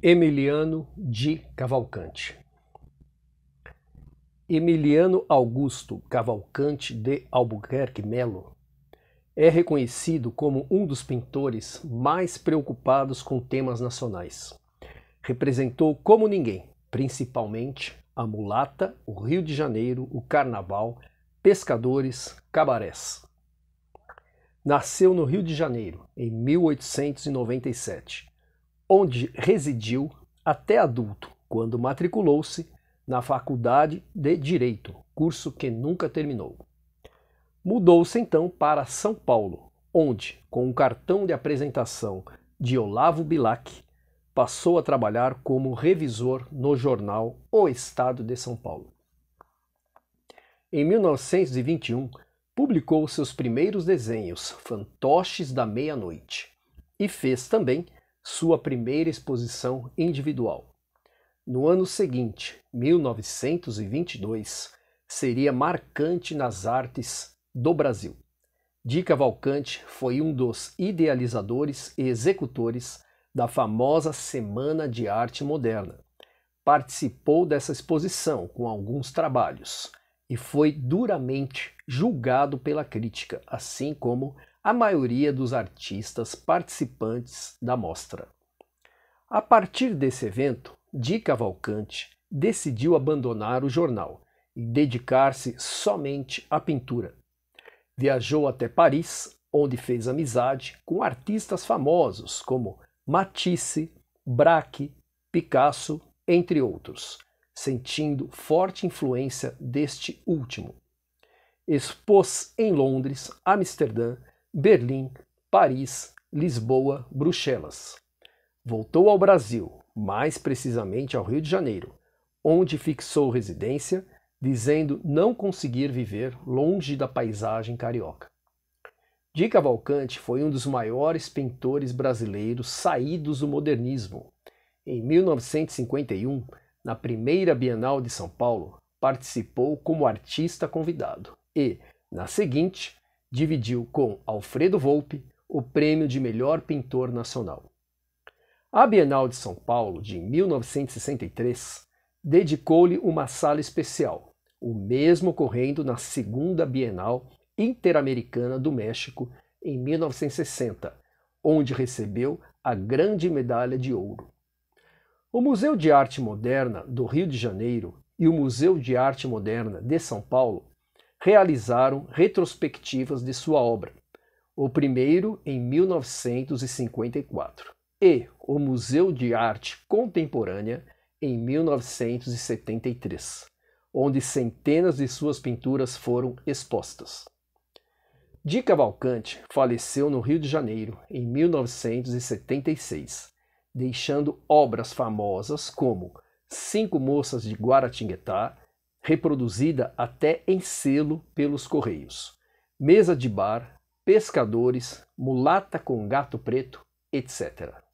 Emiliano de Cavalcante. Emiliano Augusto Cavalcante de Albuquerque Melo é reconhecido como um dos pintores mais preocupados com temas nacionais. Representou como ninguém, principalmente a mulata, o Rio de Janeiro, o carnaval, pescadores, cabarés. Nasceu no Rio de Janeiro em 1897 onde residiu até adulto, quando matriculou-se na Faculdade de Direito, curso que nunca terminou. Mudou-se então para São Paulo, onde, com um cartão de apresentação de Olavo Bilac, passou a trabalhar como revisor no jornal O Estado de São Paulo. Em 1921, publicou seus primeiros desenhos, Fantoches da Meia-Noite, e fez também sua primeira exposição individual. No ano seguinte, 1922, seria marcante nas artes do Brasil. Di Cavalcante foi um dos idealizadores e executores da famosa Semana de Arte Moderna. Participou dessa exposição com alguns trabalhos e foi duramente julgado pela crítica, assim como a maioria dos artistas participantes da mostra. A partir desse evento, Di Cavalcante decidiu abandonar o jornal e dedicar-se somente à pintura. Viajou até Paris, onde fez amizade com artistas famosos como Matisse, Braque, Picasso, entre outros, sentindo forte influência deste último. Expôs em Londres, Amsterdã Berlim, Paris, Lisboa, Bruxelas. Voltou ao Brasil, mais precisamente ao Rio de Janeiro, onde fixou residência, dizendo não conseguir viver longe da paisagem carioca. Di Cavalcante foi um dos maiores pintores brasileiros saídos do modernismo. Em 1951, na primeira Bienal de São Paulo, participou como artista convidado e, na seguinte, dividiu com Alfredo Volpe o prêmio de melhor pintor nacional. A Bienal de São Paulo, de 1963, dedicou-lhe uma sala especial, o mesmo ocorrendo na segunda Bienal Interamericana do México, em 1960, onde recebeu a Grande Medalha de Ouro. O Museu de Arte Moderna do Rio de Janeiro e o Museu de Arte Moderna de São Paulo realizaram retrospectivas de sua obra, o primeiro em 1954 e o Museu de Arte Contemporânea em 1973, onde centenas de suas pinturas foram expostas. Di Cavalcante faleceu no Rio de Janeiro em 1976, deixando obras famosas como Cinco Moças de Guaratinguetá reproduzida até em selo pelos Correios. Mesa de bar, pescadores, mulata com gato preto, etc.